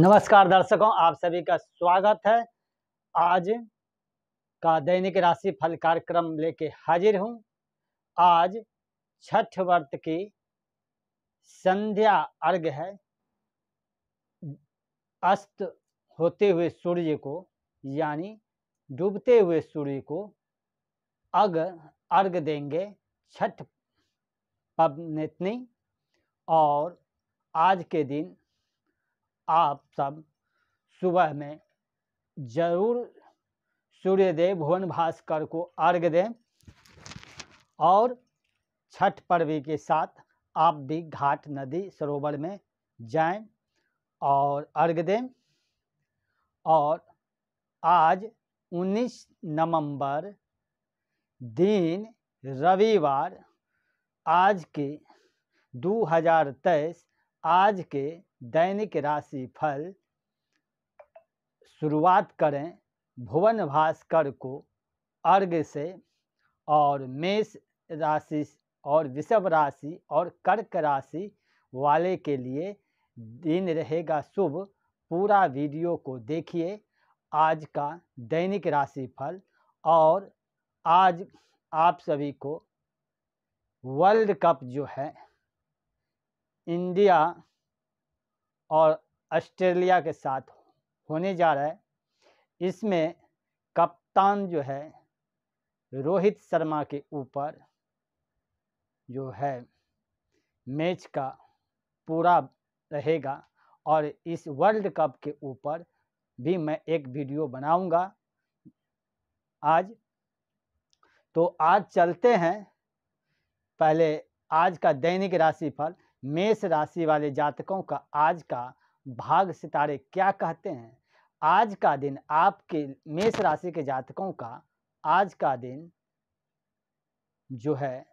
नमस्कार दर्शकों आप सभी का स्वागत है आज का दैनिक राशि फल कार्यक्रम लेके हाजिर हूं आज छठ व्रत की संध्या अर्घ है अस्त होते हुए सूर्य को यानी डूबते हुए सूर्य को अग अर्घ देंगे छठ पवनेतनी और आज के दिन आप सब सुबह में ज़रूर सूर्यदेव भुवन भास्कर को अर्घ दें और छठ पर्वी के साथ आप भी घाट नदी सरोवर में जाएं और अर्घ दें और आज 19 नवंबर दिन रविवार आज के 2023 आज के दैनिक राशि फल शुरुआत करें भुवन भास्कर को अर्घ से और मेष राशि और वृषभ राशि और कर्क राशि वाले के लिए दिन रहेगा शुभ पूरा वीडियो को देखिए आज का दैनिक राशिफल और आज आप सभी को वर्ल्ड कप जो है इंडिया और ऑस्ट्रेलिया के साथ होने जा रहा है इसमें कप्तान जो है रोहित शर्मा के ऊपर जो है मैच का पूरा रहेगा और इस वर्ल्ड कप के ऊपर भी मैं एक वीडियो बनाऊंगा आज तो आज चलते हैं पहले आज का दैनिक राशिफल मेष राशि वाले जातकों का आज का भाग सितारे क्या कहते हैं आज का दिन आपके मेष राशि के जातकों का आज का दिन जो है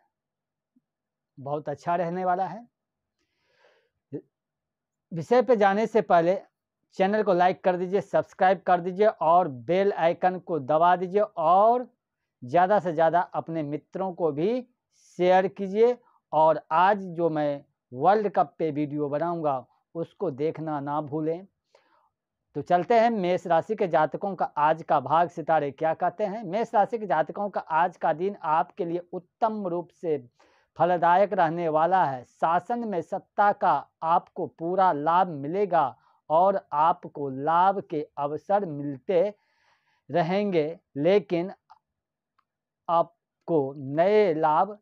बहुत अच्छा रहने वाला है विषय पे जाने से पहले चैनल को लाइक कर दीजिए सब्सक्राइब कर दीजिए और बेल आइकन को दबा दीजिए और ज़्यादा से ज़्यादा अपने मित्रों को भी शेयर कीजिए और आज जो मैं वर्ल्ड कप पे वीडियो बनाऊंगा उसको देखना ना भूलें तो चलते हैं मेष राशि के जातकों का आज का भाग सितारे क्या कहते हैं मेष राशि के जातकों का आज का दिन आपके लिए उत्तम रूप से फलदायक रहने वाला है शासन में सत्ता का आपको पूरा लाभ मिलेगा और आपको लाभ के अवसर मिलते रहेंगे लेकिन आपको नए लाभ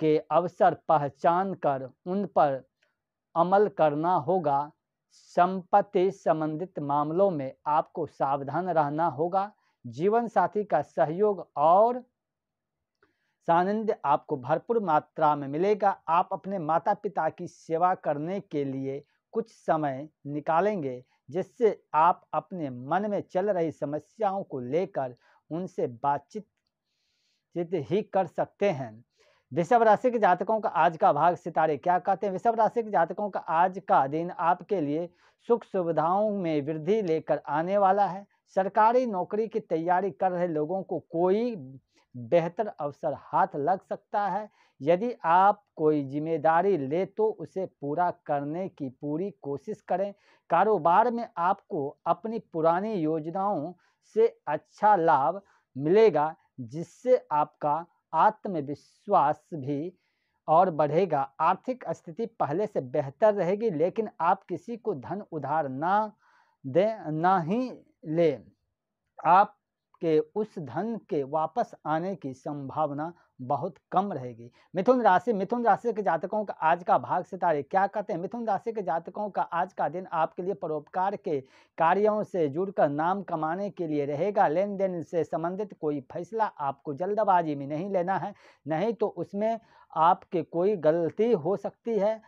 के अवसर पहचान कर उन पर अमल करना होगा संपत्ति संबंधित मामलों में आपको सावधान रहना होगा जीवन साथी का सहयोग और सानिध्य आपको भरपूर मात्रा में मिलेगा आप अपने माता पिता की सेवा करने के लिए कुछ समय निकालेंगे जिससे आप अपने मन में चल रही समस्याओं को लेकर उनसे बातचीत ही कर सकते हैं वृषभ राशि के जातकों का आज का भाग सितारे क्या कहते हैं वृषभ राशि के जातकों का आज का दिन आपके लिए सुख सुविधाओं में वृद्धि लेकर आने वाला है सरकारी नौकरी की तैयारी कर रहे लोगों को कोई बेहतर अवसर हाथ लग सकता है यदि आप कोई जिम्मेदारी ले तो उसे पूरा करने की पूरी कोशिश करें कारोबार में आपको अपनी पुरानी योजनाओं से अच्छा लाभ मिलेगा जिससे आपका आत्मविश्वास भी और बढ़ेगा आर्थिक स्थिति पहले से बेहतर रहेगी लेकिन आप किसी को धन उधार ना दें ना ही ले आप के उस धन के वापस आने की संभावना बहुत कम रहेगी मिथुन राशि मिथुन राशि के जातकों का आज का भाग सितारे क्या कहते हैं मिथुन राशि के जातकों का आज का दिन आपके लिए परोपकार के कार्यों से जुड़कर नाम कमाने के लिए रहेगा लेन देन से संबंधित कोई फैसला आपको जल्दबाजी में नहीं लेना है नहीं तो उसमें आपके कोई गलती हो सकती है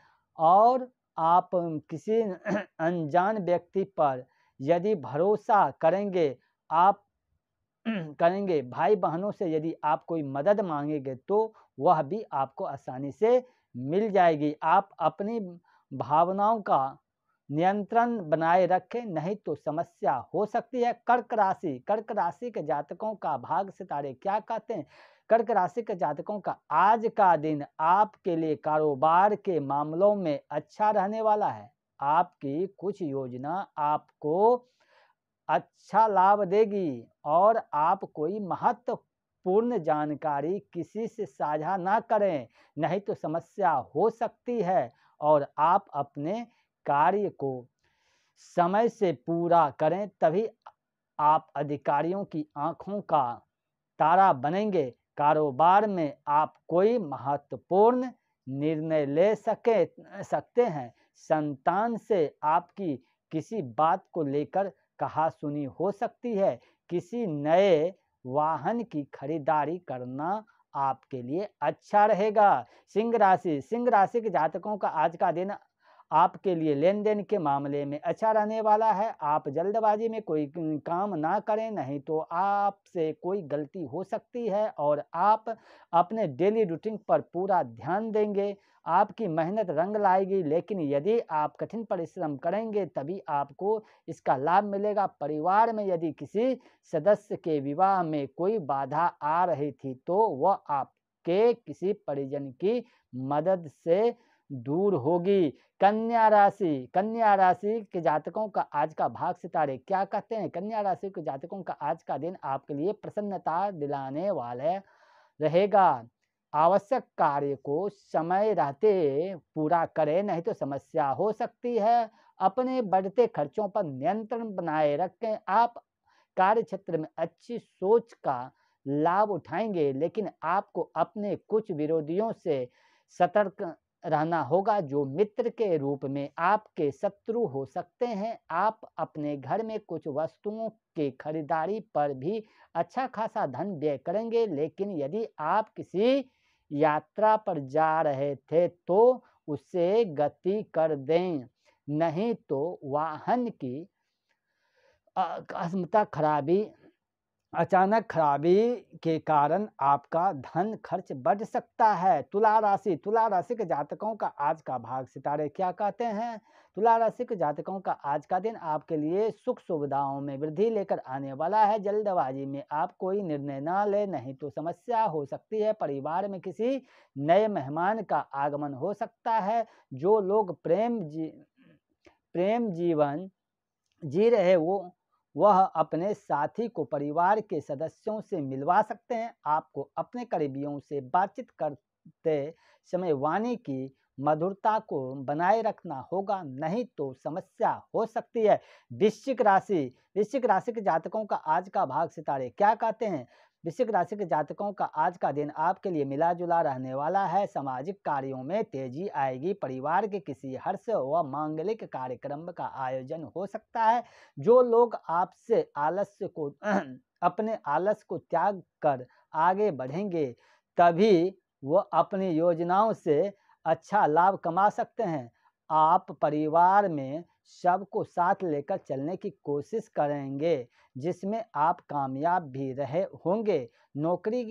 और आप किसी अनजान व्यक्ति पर यदि भरोसा करेंगे आप करेंगे भाई बहनों से यदि आप कोई मदद मांगेंगे तो वह भी आपको आसानी से मिल जाएगी आप अपनी भावनाओं का नियंत्रण बनाए रखें नहीं तो समस्या हो सकती है कर्क राशि कर्क राशि के जातकों का भाग सितारे क्या कहते हैं कर्क राशि के जातकों का आज का दिन आपके लिए कारोबार के मामलों में अच्छा रहने वाला है आपकी कुछ योजना आपको अच्छा लाभ देगी और आप कोई महत्वपूर्ण जानकारी किसी से साझा ना करें नहीं तो समस्या हो सकती है और आप अपने कार्य को समय से पूरा करें तभी आप अधिकारियों की आंखों का तारा बनेंगे कारोबार में आप कोई महत्वपूर्ण निर्णय ले सके सकते हैं संतान से आपकी किसी बात को लेकर कहा सुनी हो सकती है किसी नए वाहन की खरीदारी करना आपके लिए अच्छा रहेगा सिंह राशि सिंह राशि के जातकों का आज का दिन आपके लिए लेन देन के मामले में अच्छा रहने वाला है आप जल्दबाजी में कोई काम ना करें नहीं तो आपसे कोई गलती हो सकती है और आप अपने डेली रूटीन पर पूरा ध्यान देंगे आपकी मेहनत रंग लाएगी लेकिन यदि आप कठिन परिश्रम करेंगे तभी आपको इसका लाभ मिलेगा परिवार में यदि किसी सदस्य के विवाह में कोई बाधा आ रही थी तो वह आपके किसी परिजन की मदद से दूर होगी कन्या राशि कन्या राशि के जातकों का आज का भाग सितारे क्या कहते हैं कन्या राशि के जातकों का आज का दिन आपके लिए प्रसन्नता दिलाने वाले रहेगा आवश्यक कार्य को समय रहते पूरा करें नहीं तो समस्या हो सकती है अपने बढ़ते खर्चों पर नियंत्रण बनाए रखें आप कार्य क्षेत्र में अच्छी सोच का लाभ उठाएंगे लेकिन आपको अपने कुछ विरोधियों से सतर्क रहना होगा जो मित्र के रूप में आपके शत्रु हो सकते हैं आप अपने घर में कुछ वस्तुओं की खरीदारी पर भी अच्छा खासा धन व्यय करेंगे लेकिन यदि आप किसी यात्रा पर जा रहे थे तो उसे गति कर दें नहीं तो वाहन की अस्मता खराबी अचानक खराबी के कारण आपका धन खर्च बढ़ सकता है तुला राशि तुला राशि के जातकों का आज का भाग सितारे क्या कहते हैं तुला राशि के जातकों का आज का दिन आपके लिए सुख सुविधाओं में वृद्धि लेकर आने वाला है जल्दबाजी में आप कोई निर्णय ना ले नहीं तो समस्या हो सकती है परिवार में किसी नए मेहमान का आगमन हो सकता है जो लोग प्रेम जी प्रेम जीवन जी रहे वो वह अपने साथी को परिवार के सदस्यों से मिलवा सकते हैं आपको अपने करीबियों से बातचीत करते समय वाणी की मधुरता को बनाए रखना होगा नहीं तो समस्या हो सकती है वृश्चिक राशि वृश्चिक राशि के जातकों का आज का भाग सितारे क्या कहते हैं वृश्चिक राशि के जातकों का आज का दिन आपके लिए मिला जुला रहने वाला है सामाजिक कार्यों में तेजी आएगी परिवार के किसी हर्ष व मांगलिक कार्यक्रम का आयोजन हो सकता है जो लोग आपसे आलस्य को अपने आलस को त्याग कर आगे बढ़ेंगे तभी वो अपनी योजनाओं से अच्छा लाभ कमा सकते हैं आप परिवार में शव को साथ लेकर चलने की कोशिश करेंगे जिसमें आप कामयाब भी रहे होंगे नौकरी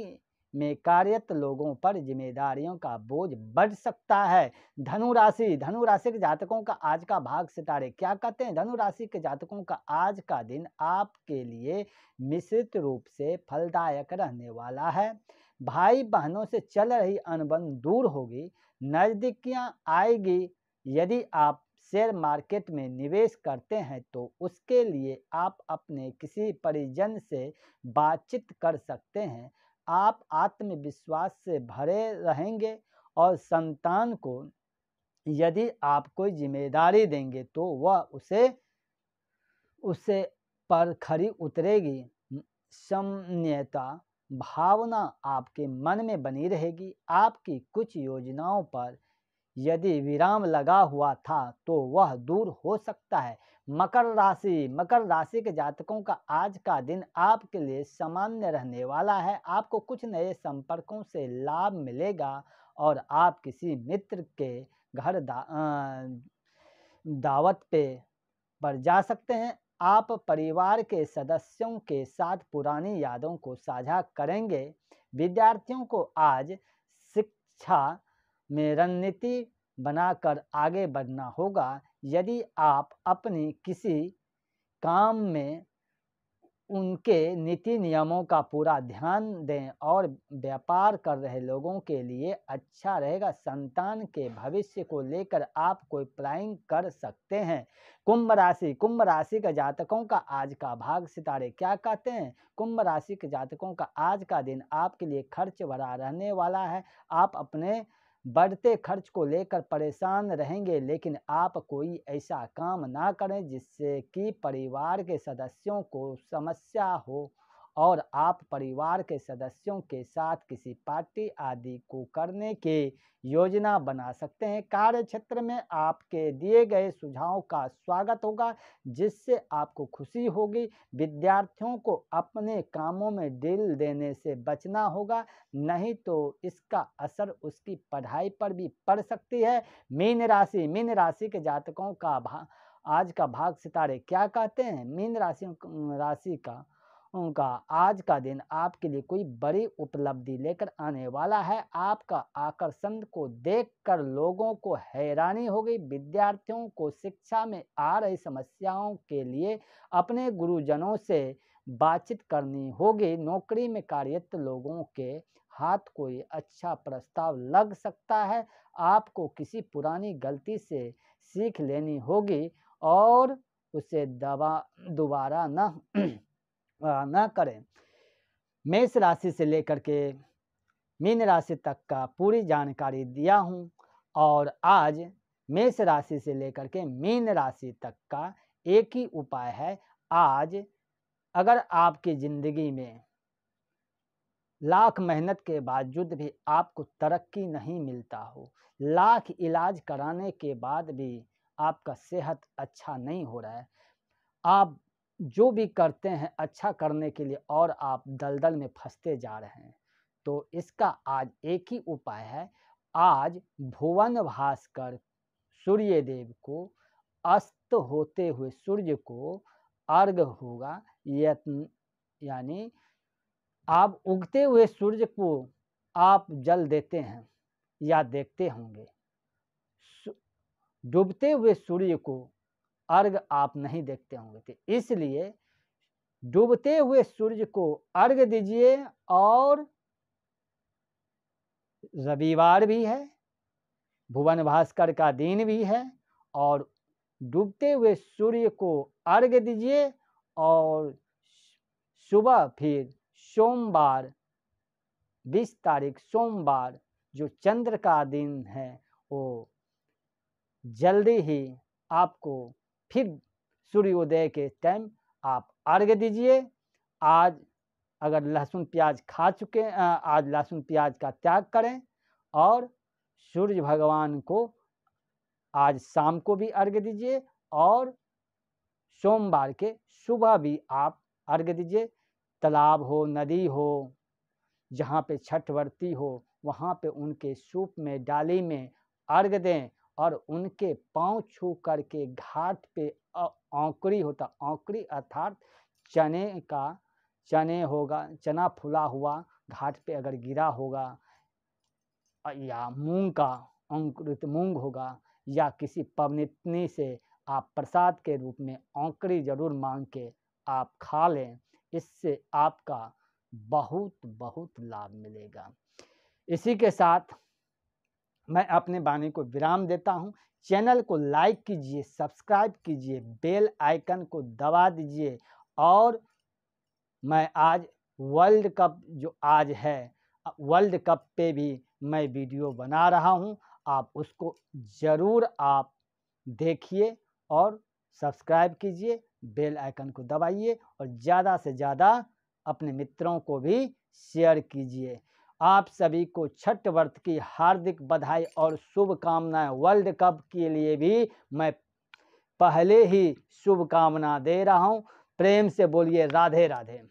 में कार्यरत लोगों पर जिम्मेदारियों का बोझ बढ़ सकता है धनु राशि धनु राशि के जातकों का आज का भाग सितारे क्या कहते हैं धनु राशि के जातकों का आज का दिन आपके लिए मिश्रित रूप से फलदायक रहने वाला है भाई बहनों से चल रही अनबन दूर होगी नज़दीकियाँ आएगी यदि आप शेयर मार्केट में निवेश करते हैं तो उसके लिए आप अपने किसी परिजन से बातचीत कर सकते हैं आप आत्मविश्वास से भरे रहेंगे और संतान को यदि आप कोई जिम्मेदारी देंगे तो वह उसे उसे पर खरी उतरेगी समन्यता भावना आपके मन में बनी रहेगी आपकी कुछ योजनाओं पर यदि विराम लगा हुआ था तो वह दूर हो सकता है मकर राशि मकर राशि के जातकों का आज का दिन आपके लिए सामान्य रहने वाला है आपको कुछ नए संपर्कों से लाभ मिलेगा और आप किसी मित्र के घर दा, दावत पे पर जा सकते हैं आप परिवार के सदस्यों के साथ पुरानी यादों को साझा करेंगे विद्यार्थियों को आज शिक्षा में रणनीति बनाकर आगे बढ़ना होगा यदि आप अपनी किसी काम में उनके नीति नियमों का पूरा ध्यान दें और व्यापार कर रहे लोगों के लिए अच्छा रहेगा संतान के भविष्य को लेकर आप कोई प्लाइंग कर सकते हैं कुंभ राशि कुंभ राशि के जातकों का आज का भाग सितारे क्या कहते हैं कुंभ राशि के जातकों का आज का दिन आपके लिए खर्च भरा रहने वाला है आप अपने बढ़ते खर्च को लेकर परेशान रहेंगे लेकिन आप कोई ऐसा काम ना करें जिससे कि परिवार के सदस्यों को समस्या हो और आप परिवार के सदस्यों के साथ किसी पार्टी आदि को करने के योजना बना सकते हैं कार्य क्षेत्र में आपके दिए गए सुझावों का स्वागत होगा जिससे आपको खुशी होगी विद्यार्थियों को अपने कामों में दिल देने से बचना होगा नहीं तो इसका असर उसकी पढ़ाई पर भी पड़ सकती है मीन राशि मीन राशि के जातकों का भा, आज का भाग सितारे क्या कहते हैं मीन राशि राशि का उनका आज का दिन आपके लिए कोई बड़ी उपलब्धि लेकर आने वाला है आपका आकर्षण को देखकर लोगों को हैरानी हो गई विद्यार्थियों को शिक्षा में आ रही समस्याओं के लिए अपने गुरुजनों से बातचीत करनी होगी नौकरी में कार्यरत लोगों के हाथ कोई अच्छा प्रस्ताव लग सकता है आपको किसी पुरानी गलती से सीख लेनी होगी और उसे दबा दोबारा न ना करें मेष राशि से लेकर के मीन राशि तक का पूरी जानकारी दिया हूँ और आज मेष राशि से लेकर के मीन राशि तक का एक ही उपाय है आज अगर आपकी ज़िंदगी में लाख मेहनत के बावजूद भी आपको तरक्की नहीं मिलता हो लाख इलाज कराने के बाद भी आपका सेहत अच्छा नहीं हो रहा है आप जो भी करते हैं अच्छा करने के लिए और आप दलदल में फंसते जा रहे हैं तो इसका आज एक ही उपाय है आज भुवन भास्कर सूर्य देव को अस्त होते हुए सूर्य को अर्घ होगा यत्न यानी आप उगते हुए सूर्य को आप जल देते हैं या देखते होंगे डूबते हुए सूर्य को अर्घ आप नहीं देखते होंगे तो इसलिए डूबते हुए सूर्य को अर्घ दीजिए और रविवार भी है भुवन भास्कर का दिन भी है और डूबते हुए सूर्य को अर्घ दीजिए और सुबह फिर सोमवार 20 तारीख सोमवार जो चंद्र का दिन है वो जल्दी ही आपको फिर सूर्योदय के टाइम आप अर्घ दीजिए आज अगर लहसुन प्याज खा चुके आज लहसुन प्याज का त्याग करें और सूर्य भगवान को आज शाम को भी अर्घ दीजिए और सोमवार के सुबह भी आप अर्घ दीजिए तालाब हो नदी हो जहाँ पे छठ वर्ती हो वहाँ पे उनके सूप में डाली में अर्घ दें और उनके पांव छू करके घाट पे औकड़ी होता औकड़ी अर्थात चने का चने होगा चना फुला हुआ घाट पे अगर गिरा होगा या मूंग का अंकुरित मूंग होगा या किसी पवनितनी से आप प्रसाद के रूप में औकड़ी जरूर मांग के आप खा लें इससे आपका बहुत बहुत लाभ मिलेगा इसी के साथ मैं अपने वाणी को विराम देता हूँ चैनल को लाइक कीजिए सब्सक्राइब कीजिए बेल आइकन को दबा दीजिए और मैं आज वर्ल्ड कप जो आज है वर्ल्ड कप पे भी मैं वीडियो बना रहा हूँ आप उसको ज़रूर आप देखिए और सब्सक्राइब कीजिए बेल आइकन को दबाइए और ज़्यादा से ज़्यादा अपने मित्रों को भी शेयर कीजिए आप सभी को छठ व्रत की हार्दिक बधाई और शुभकामनाएं वर्ल्ड कप के लिए भी मैं पहले ही शुभकामना दे रहा हूं प्रेम से बोलिए राधे राधे